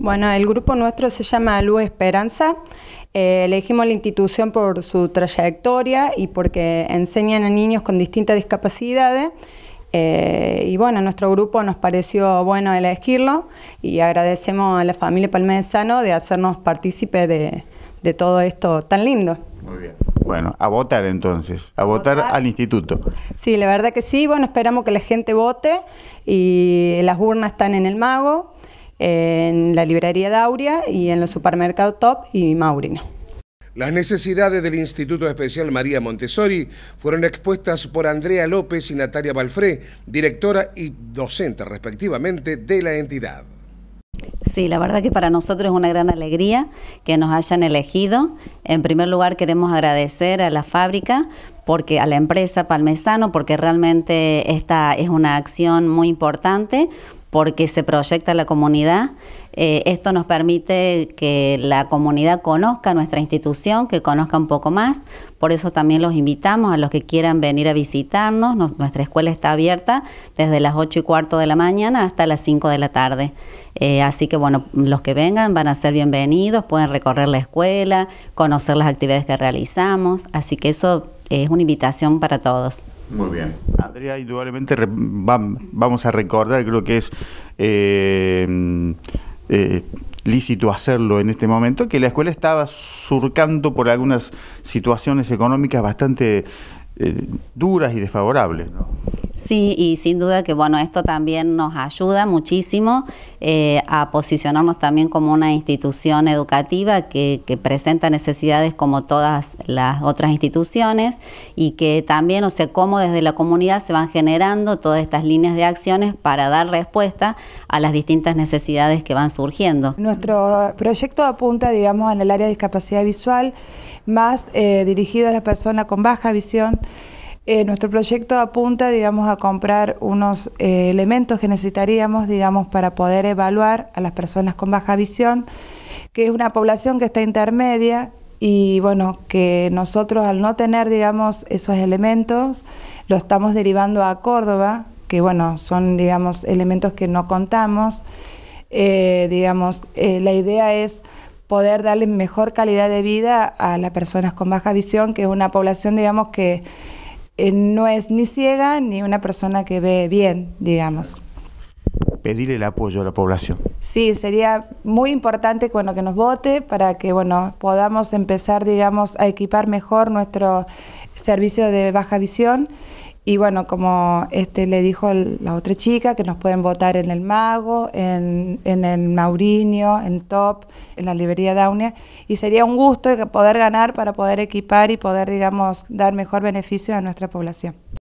Bueno, el grupo nuestro se llama Luz Esperanza. Eh, elegimos la institución por su trayectoria y porque enseñan a niños con distintas discapacidades. Eh, y bueno, nuestro grupo nos pareció bueno elegirlo y agradecemos a la familia Palmezano de hacernos partícipe de, todo esto tan lindo. Muy bien. Bueno, a votar entonces, a, votar, al instituto. Sí, la verdad que sí. Bueno, esperamos que la gente vote y las urnas están en el mago en la librería Dauria y en los supermercados Top y Maurino. Las necesidades del Instituto Especial María Montessori fueron expuestas por Andrea López y Natalia Balfré, directora y docente respectivamente de la entidad. Sí, la verdad que para nosotros es una gran alegría que nos hayan elegido. En primer lugar, queremos agradecer a la fábrica porque a la empresa Palmesano, porque realmente esta es una acción muy importante, porque se proyecta la comunidad. Eh, esto nos permite que la comunidad conozca nuestra institución, que conozca un poco más. Por eso también los invitamos a los que quieran venir a visitarnos. nuestra escuela está abierta desde las 8 y cuarto de la mañana hasta las 5 de la tarde. Eh, así que bueno, los que vengan van a ser bienvenidos, pueden recorrer la escuela, conocer las actividades que realizamos. Así que eso es una invitación para todos. Muy bien. Andrea, indudablemente vamos a recordar, creo que es eh, eh, lícito hacerlo en este momento, que la escuela estaba surcando por algunas situaciones económicas bastante eh, duras y desfavorables. Sí, y sin duda que bueno, esto también nos ayuda muchísimo eh, a posicionarnos también como una institución educativa que, presenta necesidades como todas las otras instituciones y que también, o sea, cómo desde la comunidad se van generando todas estas líneas de acciones para dar respuesta a las distintas necesidades que van surgiendo. Nuestro proyecto apunta, digamos, en el área de discapacidad visual, más eh, dirigido a las personas con baja visión. Eh, nuestro proyecto apunta, digamos, a comprar unos eh, elementos que necesitaríamos, digamos, para poder evaluar a las personas con baja visión, que es una población que está intermedia y, bueno, que nosotros al no tener, digamos, esos elementos, lo estamos derivando a Córdoba, que, bueno, son, digamos, elementos que no contamos. Eh, digamos, la idea es poder darle mejor calidad de vida a las personas con baja visión, que es una población, digamos, que eh, no es ni ciega ni una persona que ve bien, digamos. Pedir el apoyo a la población. Sí, sería muy importante bueno, que nos vote para que bueno, podamos empezar digamos, a equipar mejor nuestro servicio de baja visión y bueno, como este, le dijo la otra chica, que nos pueden votar en el Mago, en, el Maurinio, en Top, en la librería Daunia. Y sería un gusto poder ganar para poder equipar y poder, digamos, dar mejor beneficio a nuestra población.